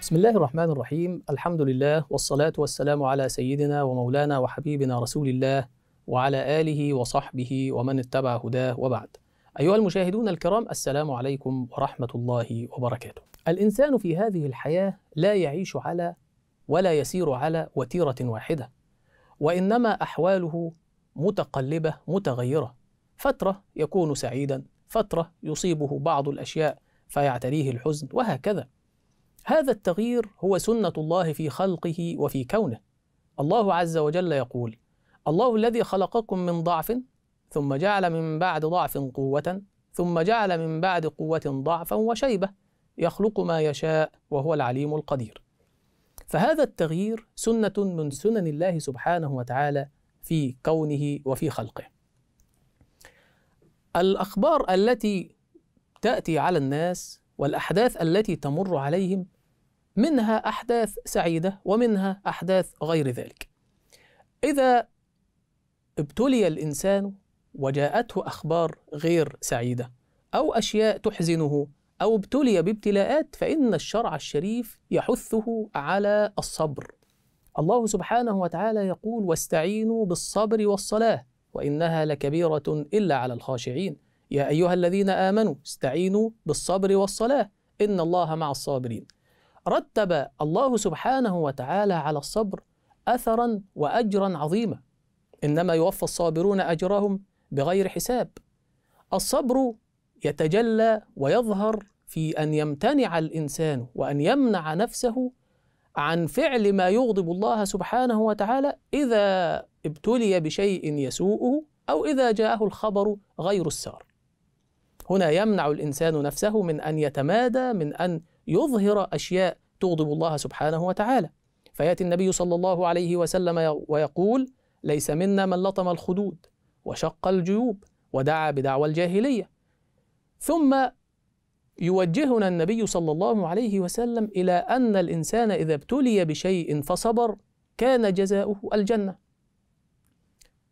بسم الله الرحمن الرحيم الحمد لله والصلاة والسلام على سيدنا ومولانا وحبيبنا رسول الله وعلى آله وصحبه ومن اتبع هداه وبعد أيها المشاهدون الكرام السلام عليكم ورحمة الله وبركاته الإنسان في هذه الحياة لا يعيش على ولا يسير على وتيرة واحدة وإنما أحواله متقلبة متغيرة فترة يكون سعيدا فترة يصيبه بعض الأشياء فيعتريه الحزن وهكذا هذا التغيير هو سنة الله في خلقه وفي كونه. الله عز وجل يقول: الله الذي خلقكم من ضعف ثم جعل من بعد ضعف قوة ثم جعل من بعد قوة ضعفا وشيبة يخلق ما يشاء وهو العليم القدير. فهذا التغيير سنة من سنن الله سبحانه وتعالى في كونه وفي خلقه. الأخبار التي تأتي على الناس والأحداث التي تمر عليهم منها أحداث سعيدة ومنها أحداث غير ذلك إذا ابتلي الإنسان وجاءته أخبار غير سعيدة أو أشياء تحزنه أو ابتلي بابتلاءات فإن الشرع الشريف يحثه على الصبر الله سبحانه وتعالى يقول واستعينوا بالصبر والصلاة وإنها لكبيرة إلا على الخاشعين يا أيها الذين آمنوا استعينوا بالصبر والصلاة إن الله مع الصابرين رتب الله سبحانه وتعالى على الصبر أثرا وأجرا عظيما إنما يوفى الصابرون أجرهم بغير حساب الصبر يتجلى ويظهر في أن يمتنع الإنسان وأن يمنع نفسه عن فعل ما يغضب الله سبحانه وتعالى إذا ابتلي بشيء يسوءه أو إذا جاءه الخبر غير السار هنا يمنع الإنسان نفسه من أن يتمادى من أن يظهر أشياء تغضب الله سبحانه وتعالى فيأتي النبي صلى الله عليه وسلم ويقول ليس منا من لطم الخدود وشق الجيوب ودعا بدعوى الجاهلية ثم يوجهنا النبي صلى الله عليه وسلم إلى أن الإنسان إذا ابتلي بشيء فصبر كان جزاؤه الجنة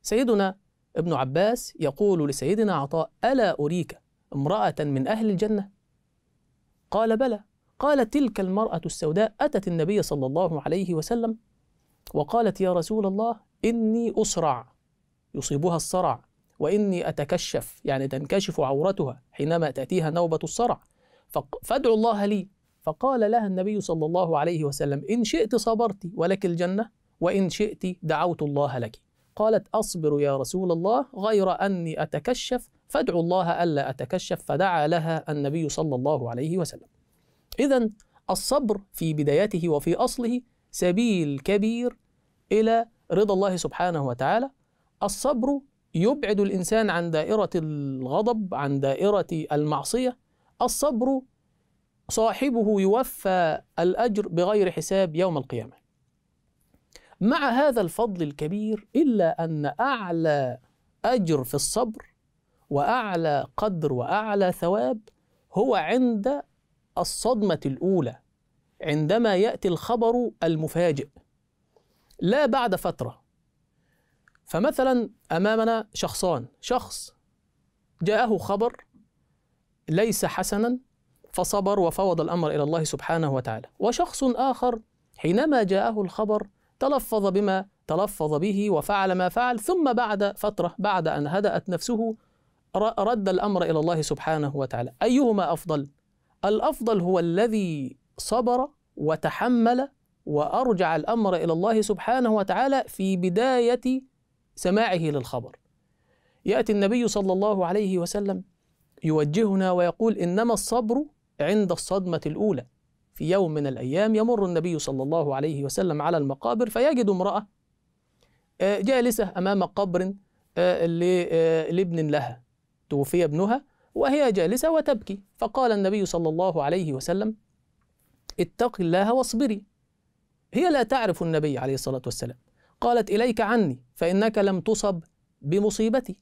سيدنا ابن عباس يقول لسيدنا عطاء ألا أريك امرأة من أهل الجنة؟ قال بلى قال تلك المرأة السوداء أتت النبي صلى الله عليه وسلم وقالت يا رسول الله إني أسرع يصيبها الصرع وإني أتكشف يعني تنكشف عورتها حينما تأتيها نوبة الصرع فادعو الله لي فقال لها النبي صلى الله عليه وسلم إن شئت صبرت ولك الجنة وإن شئت دعوت الله لك قالت أصبر يا رسول الله غير أني أتكشف فادعوا الله ألا أتكشف فدعا لها النبي صلى الله عليه وسلم إذا الصبر في بدايته وفي أصله سبيل كبير إلى رضا الله سبحانه وتعالى الصبر يبعد الإنسان عن دائرة الغضب عن دائرة المعصية الصبر صاحبه يوفى الأجر بغير حساب يوم القيامة مع هذا الفضل الكبير إلا أن أعلى أجر في الصبر واعلى قدر واعلى ثواب هو عند الصدمه الاولى عندما ياتي الخبر المفاجئ لا بعد فتره فمثلا امامنا شخصان شخص جاءه خبر ليس حسنا فصبر وفوض الامر الى الله سبحانه وتعالى وشخص اخر حينما جاءه الخبر تلفظ بما تلفظ به وفعل ما فعل ثم بعد فتره بعد ان هدات نفسه رد الأمر إلى الله سبحانه وتعالى أيهما أفضل؟ الأفضل هو الذي صبر وتحمل وأرجع الأمر إلى الله سبحانه وتعالى في بداية سماعه للخبر يأتي النبي صلى الله عليه وسلم يوجهنا ويقول إنما الصبر عند الصدمة الأولى في يوم من الأيام يمر النبي صلى الله عليه وسلم على المقابر فيجد امرأة آه، جالسة أمام قبر آه، آه، لابن لها توفي ابنها وهي جالسة وتبكي فقال النبي صلى الله عليه وسلم اتق الله واصبري هي لا تعرف النبي عليه الصلاة والسلام قالت إليك عني فإنك لم تصب بمصيبتي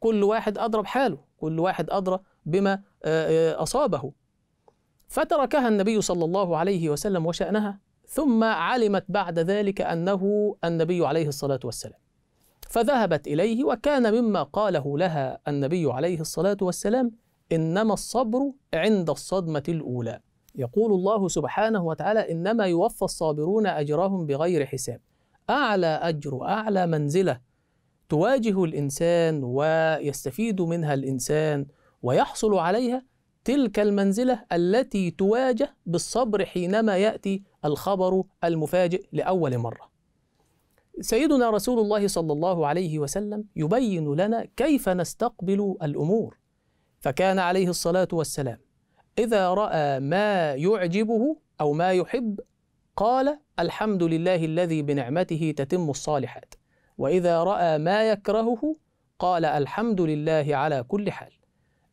كل واحد أدرى بحاله كل واحد أدرى بما آه، آه، أصابه فتركها النبي صلى الله عليه وسلم وشأنها ثم علمت بعد ذلك أنه النبي عليه الصلاة والسلام فذهبت إليه وكان مما قاله لها النبي عليه الصلاة والسلام إنما الصبر عند الصدمة الأولى يقول الله سبحانه وتعالى إنما يوفى الصابرون أجرهم بغير حساب أعلى أجر أعلى منزلة تواجه الإنسان ويستفيد منها الإنسان ويحصل عليها تلك المنزلة التي تواجه بالصبر حينما يأتي الخبر المفاجئ لأول مرة سيدنا رسول الله صلى الله عليه وسلم يبين لنا كيف نستقبل الامور فكان عليه الصلاه والسلام اذا راى ما يعجبه او ما يحب قال الحمد لله الذي بنعمته تتم الصالحات واذا راى ما يكرهه قال الحمد لله على كل حال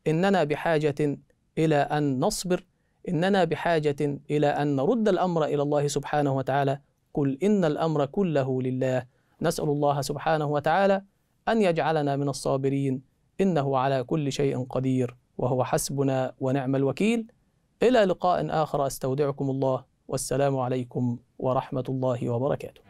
اننا بحاجه الى ان نصبر اننا بحاجه الى ان نرد الامر الى الله سبحانه وتعالى قل إن الأمر كله لله نسأل الله سبحانه وتعالى أن يجعلنا من الصابرين إنه على كل شيء قدير وهو حسبنا ونعم الوكيل إلى لقاء آخر أستودعكم الله والسلام عليكم ورحمة الله وبركاته